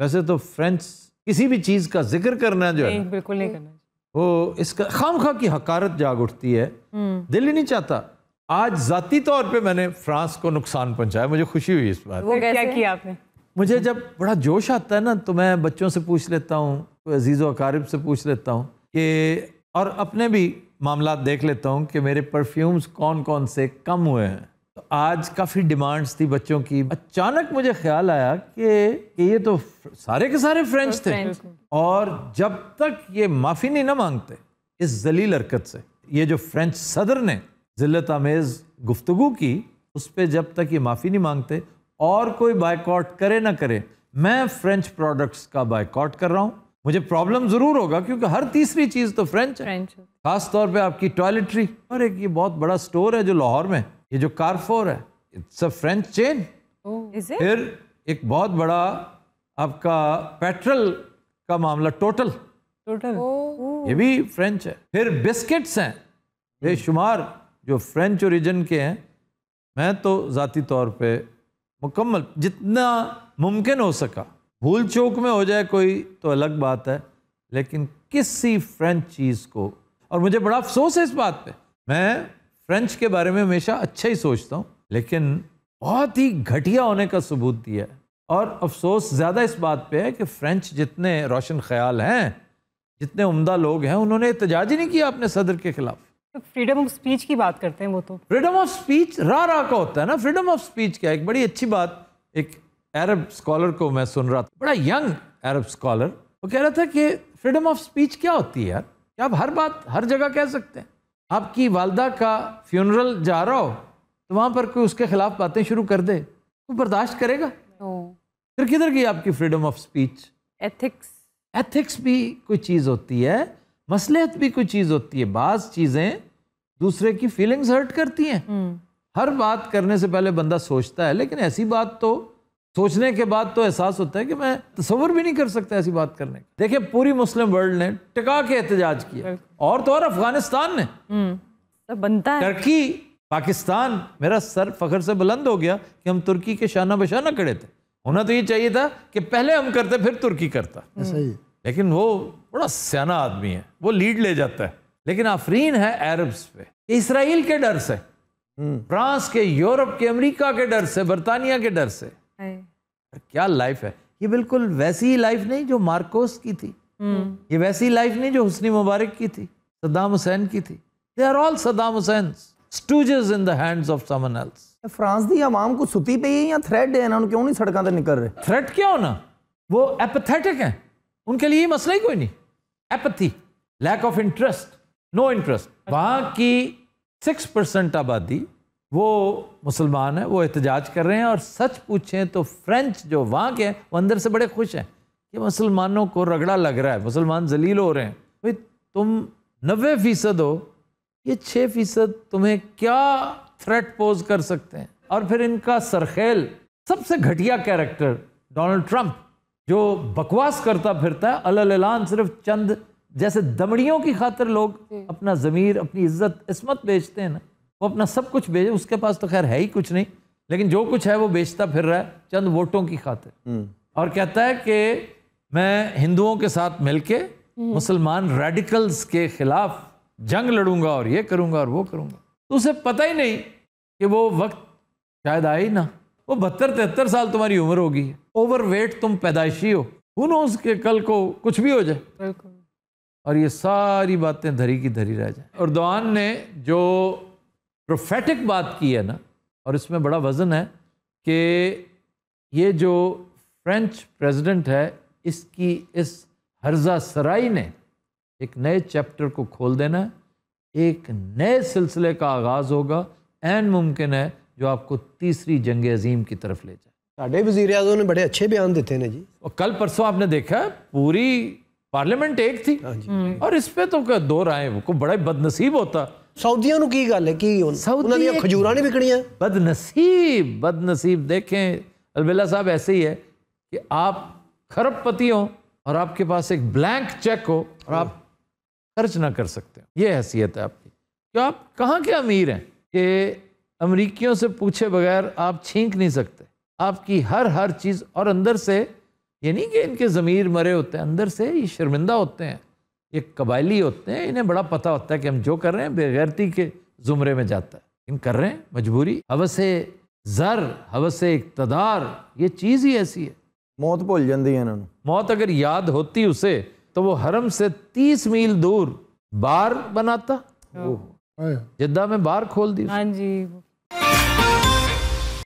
वैसे तो फ्रेंच किसी भी चीज़ का जिक्र करना जो है बिल्कुल नहीं करना वो इसका खाम खा की हकारत जाग उठती है हम्म। दिल ही नहीं चाहता आज जाती तौर पे मैंने फ्रांस को नुकसान पहुंचाया मुझे खुशी हुई इस बार वो क्या किया आपने मुझे जब बड़ा जोश आता है ना तो मैं बच्चों से पूछ लेता हूँ अजीज़ अकारिब से पूछ लेता हूँ कि और अपने भी मामला देख लेता हूँ कि मेरे परफ्यूम्स कौन कौन से कम हुए हैं तो आज काफ़ी डिमांड्स थी बच्चों की अचानक मुझे ख्याल आया कि, ये तो सारे के सारे फ्रेंच थे और जब तक ये माफ़ी नहीं ना मांगते इस जलील हरकत से ये जो फ्रेंच सदर ने जिलत आमेज़ गुफ्तु की उस पर जब तक ये माफ़ी नहीं मांगते और कोई बाइकआउट करे ना करे मैं फ्रेंच प्रोडक्ट्स का बाइकआउट कर रहा हूँ मुझे प्रॉब्लम ज़रूर होगा क्योंकि हर तीसरी चीज़ तो फ्रेंच है खासतौर पे आपकी टॉयलेटरी और एक ये बहुत बड़ा स्टोर है जो लाहौर में ये जो कारफोर है इट्स अ फ्रेंच चेन फिर एक बहुत बड़ा आपका पेट्रोल का मामला टोटल टोटल oh. ये भी फ्रेंच है फिर बिस्किट्स हैं बेशुमार hmm. जो फ्रेंच ओरिजिन के हैं मैं तो ज़ाती तौर पे मुकम्मल जितना मुमकिन हो सका भूल चौक में हो जाए कोई तो अलग बात है लेकिन किसी फ्रेंच चीज़ को और मुझे बड़ा अफसोस है इस बात पे मैं फ्रेंच के बारे में हमेशा अच्छा ही सोचता हूँ लेकिन बहुत ही घटिया होने का सबूत दिया है और अफसोस ज़्यादा इस बात पे है कि फ्रेंच जितने रोशन ख्याल हैं जितने उम्दा लोग हैं उन्होंने एहतजाज ही नहीं किया अपने सदर के खिलाफ तो फ्रीडम ऑफ स्पीच की बात करते हैं वो तो फ्रीडम ऑफ स्पीच रा रा का होता है ना फ्रीडम ऑफ स्पीच क्या एक बड़ी अच्छी बात एक अरब स्कॉलर को मैं सुन रहा था बड़ा यंग अरब स्कॉलर वो कह रहा था कि फ्रीडम ऑफ स्पीच क्या होती है यार आप हर बात हर जगह कह सकते हैं आपकी वालदा का फ्यूनरल जा रहा हो तो वहाँ पर कोई उसके ख़िलाफ़ बातें शुरू कर दे कोई बर्दाश्त करेगा फिर किधर गई आपकी freedom of speech ethics ethics भी कोई चीज़ होती है मसलहत भी कोई चीज़ होती है बाज़ चीज़ें दूसरे की फीलिंग्स हर्ट करती हैं हम्म। हर बात करने से पहले बंदा सोचता है लेकिन ऐसी बात तो सोचने के बाद तो एहसास होता है कि मैं तस्वर भी नहीं कर सकता ऐसी बात करने का देखिये पूरी मुस्लिम वर्ल्ड ने टिका के एहतजाज किया और तो और अफगानिस्तान ने हम्म, बनता है टर्की पाकिस्तान मेरा सर फखर से बुलंद हो गया कि हम तुर्की के शाना बशाना खड़े थे होना तो ये चाहिए था कि पहले हम करते फिर तुर्की करता हम्म। सही लेकिन वो बड़ा सियाना आदमी है वो लीड ले जाता है लेकिन आफरीन है अरब्स पे इसराइल के डर से हम्म। फ्रांस के यूरोप के अमेरिका के डर से बरतानिया के डर से क्या लाइफ है ये बिल्कुल वैसी ही लाइफ नहीं जो मार्कोस की थी हम्म। ये वैसी लाइफ नहीं जो हुसनी मुबारक की थी सद्दाम हुसैन की थी they are all Saddam Hussein stooges in the hands of someone else France ਦੀ आवाम को सुती ਪਈ ਹੈ ਜਾਂ ਥ੍ਰੈਡ ਹੈ ਇਹਨਾਂ क्यों नहीं सड़कों पर निकल रहे थ्रेट क्या होना वो एपथेटिक ਐਪਥੈਟਿਕ उनके लिए ये मसला ही कोई नहीं apathy lack of interest no interest वहां की सिक्स परसेंट आबादी वो मुसलमान हैं वो एहतजाज कर रहे हैं और सच पूछें तो फ्रेंच जो वहाँ के हैं वो अंदर से बड़े खुश हैं कि मुसलमानों को रगड़ा लग रहा है मुसलमान जलील हो रहे हैं भाई तुम नबे फ़ीसद हो ये छः फ़ीसद तुम्हें क्या थ्रेट पोज कर सकते हैं और फिर इनका सरखेल सबसे घटिया कैरेक्टर डोनाल्ड ट्रंप जो बकवास करता फिरता है अललान सिर्फ चंद जैसे दमड़ियों की खातर लोग अपना ज़मीर अपनी इज्जत इसमत बेचते हैं ना वो अपना सब कुछ बेचे उसके पास तो खैर है ही कुछ नहीं लेकिन जो कुछ है वो बेचता फिर रहा है चंद वोटों की खातिर हम्म। और कहता है कि मैं हिंदुओं के साथ मिलके हम्म। मुसलमान रेडिकल्स के खिलाफ जंग लड़ूंगा और ये करूंगा और वो करूंगा तो उसे पता ही नहीं कि वो वक्त शायद आए ही ना वो बहत्तर तिहत्तर साल तुम्हारी उम्र होगी ओवर वेट तुम पैदाइशी हो हु उसके कल को कुछ भी हो जाए और ये सारी बातें धरी की धरी रह जाए और दौहान ने जो प्रोफेटिक बात की है ना और इसमें बड़ा वज़न है कि ये जो फ्रेंच प्रेसिडेंट है इसकी इस हर्जा सराई ने एक नए चैप्टर को खोल देना है एक नए सिलसिले का आगाज़ होगा एन मुमकिन है जो आपको तीसरी जंग अजीम की तरफ ले जाए साढ़े वजीर अजम ने बड़े अच्छे बयान देते हैं ना जी और कल परसों आपने देखा पूरी पार्लियामेंट एक थी हाँ हम्म, और इस पर तो ਦੋ ਰਾਏ ਕੋ ਬੜਾ ਬਦਨਸੀਬ ਹੋਤਾ ਸਾਊਦੀਆਂ ਨੂੰ ਕੀ ਗੱਲ ਹੈ ਕੀ ਉਹਨਾਂ ਦੀਆਂ ਖਜੂਰਾਂ ਨਹੀਂ ਵਿਕਣੀਆਂ बदनसीब ਬਦਨਸੀਬ अलबेला साहब ऐसे ही है कि आप खरबपति हो और आपके पास एक ब्लैंक चेक हो और आप खर्च ना कर सकते हो ये हैसियत है आपकी क्यों तो आप कहाँ के अमीर हैं कि अमरीकियों से पूछे बगैर आप छींक नहीं सकते आपकी हर हर चीज़ और अंदर से ये नहीं कि इनके ज़मीर मरे होते हैं अंदर से ये शर्मिंदा होते हैं ये कबायली होते हैं इन्हें बड़ा पता होता है कि हम जो कर रहे हैं बेगैरती के ज़ुमरे में जाता है इन कर रहे हैं मजबूरी हवस ज़र हवस इकतदार ये चीज़ ही ऐसी है मौत भूल जाती है इन्होंने मौत अगर याद होती उसे तो वो हरम से तीस मील दूर बार बनाता हाँ। जिद्दा में बार खोल दी हाँ जी